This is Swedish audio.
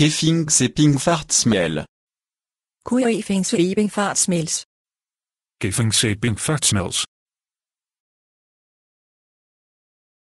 Keffingsepingfartsmel. Kuer i fingser i bingfartsmels. Keffingsepingfartsmels.